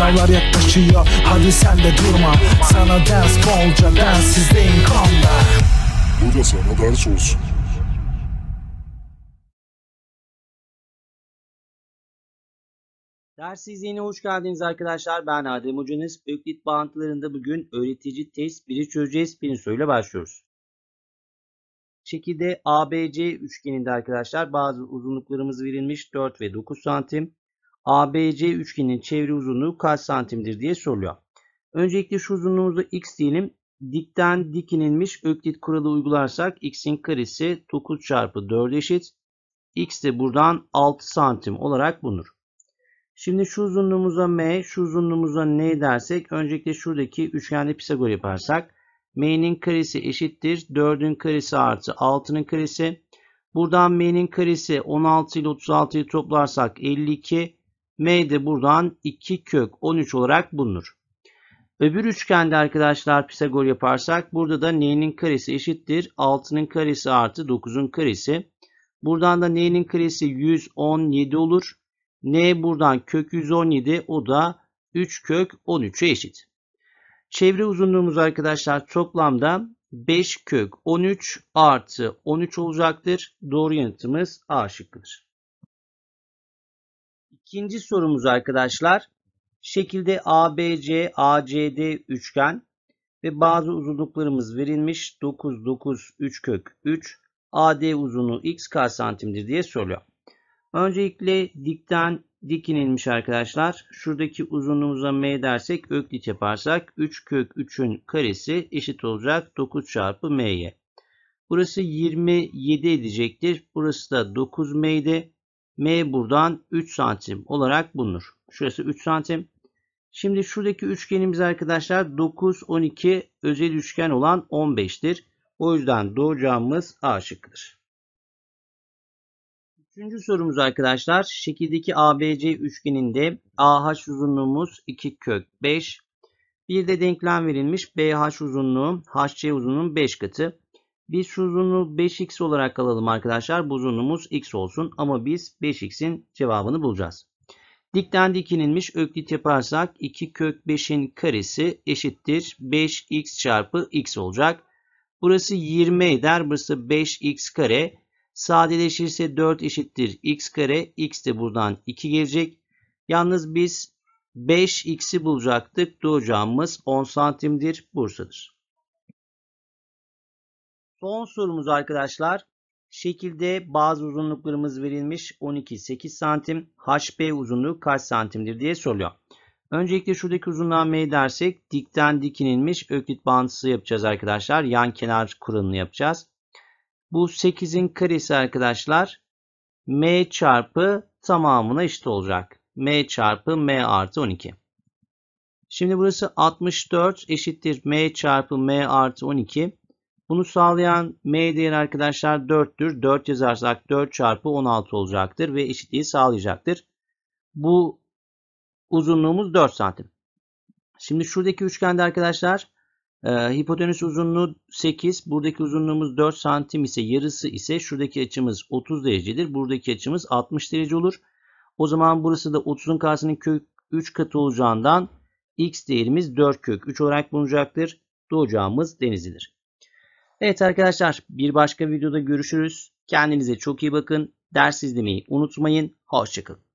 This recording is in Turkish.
Sınavlar yaklaşıyor hadi sen de durma Sana ders bolca densizdeyim kanla Bu da sana ders olsun Ders izleyine hoş geldiniz arkadaşlar. Ben Adem Hocanız. Öklit bağıntılarında bugün öğretici test 1'i çözeceğiz. Pinso ile başlıyoruz. Şekilde ABC üçgeninde arkadaşlar bazı uzunluklarımız verilmiş 4 ve 9 santim. ABC üçgenin çevre uzunluğu kaç santimdir diye soruluyor. Öncelikle şu uzunluğumuzu x diyelim. Dikten dik inilmiş öklit kuralı uygularsak x'in karesi 9 çarpı 4 eşit. x de buradan 6 santim olarak bulunur. Şimdi şu uzunluğumuza m, şu uzunluğumuza n dersek öncelikle şuradaki üçgende Pisagor yaparsak m'nin karesi eşittir 4'ün karesi artı 6'nın karesi. Buradan m'nin karesi 16 ile 36'yı toplarsak 52, M de buradan 2 kök 13 olarak bulunur. Öbür üçgende arkadaşlar Pisagor yaparsak burada da n'nin karesi eşittir 6'nın karesi artı 9'un karesi. Buradan da n'nin karesi 117 olur. n buradan kök 117 o da 3 kök 13'e eşit. Çevre uzunluğumuz arkadaşlar toplamda 5 kök 13 artı 13 olacaktır. Doğru yanıtımız A şıkkıdır. İkinci sorumuz arkadaşlar. Şekilde ABC, ACD üçgen ve bazı uzunluklarımız verilmiş. 9, 9, 3 kök 3. AD uzunluğu x kaç santimdir diye soruyor. Öncelikle dikten dik inilmiş arkadaşlar. Şuradaki uzunluğumuza m dersek öklit yaparsak 3 kök 3'ün karesi eşit olacak 9 çarpı m'ye. Burası 27 edecektir. Burası da 9 mde M buradan 3 santim olarak bulunur. Şurası 3 santim. Şimdi şuradaki üçgenimiz arkadaşlar 9, 12 özel üçgen olan 15'tir. O yüzden doğacağımız A şıkkıdır. Üçüncü sorumuz arkadaşlar. Şekildeki ABC üçgeninde AH uzunluğumuz 2 kök 5. Bir de denklem verilmiş. BH uzunluğu HC uzunluğunun 5 katı. Biz şu 5x olarak alalım arkadaşlar. buzunumuz x olsun ama biz 5x'in cevabını bulacağız. Dikten dik öklit yaparsak 2 kök 5'in karesi eşittir 5x çarpı x olacak. Burası 20 eder. Burası 5x kare. Sadeleşirse 4 eşittir x kare. x de buradan 2 gelecek. Yalnız biz 5x'i bulacaktık. Doğacağımız 10 santimdir. Bursa'dır. Son sorumuz arkadaşlar. Şekilde bazı uzunluklarımız verilmiş 12, 8 santim. HP uzunluğu kaç santimdir diye soruyor. Öncelikle şuradaki uzunluğa M dersek dikten dikinilmiş öklit bağıntısı yapacağız arkadaşlar. Yan kenar kuralını yapacağız. Bu 8'in karesi arkadaşlar M çarpı tamamına eşit olacak. M çarpı M artı 12. Şimdi burası 64 eşittir M çarpı M artı 12. Bunu sağlayan m değeri arkadaşlar 4'tür. 4 yazarsak 4 çarpı 16 olacaktır ve eşitliği sağlayacaktır. Bu uzunluğumuz 4 santim. Şimdi şuradaki üçgende arkadaşlar e, hipotenüs uzunluğu 8. Buradaki uzunluğumuz 4 santim ise yarısı ise şuradaki açımız 30 derecedir. Buradaki açımız 60 derece olur. O zaman burası da 30'un karşısının kök 3 katı olacağından x değerimiz 4 kök 3 olarak bulunacaktır. Doğacağımız denizidir. Evet arkadaşlar bir başka videoda görüşürüz. Kendinize çok iyi bakın. Ders izlemeyi unutmayın. Hoşçakalın.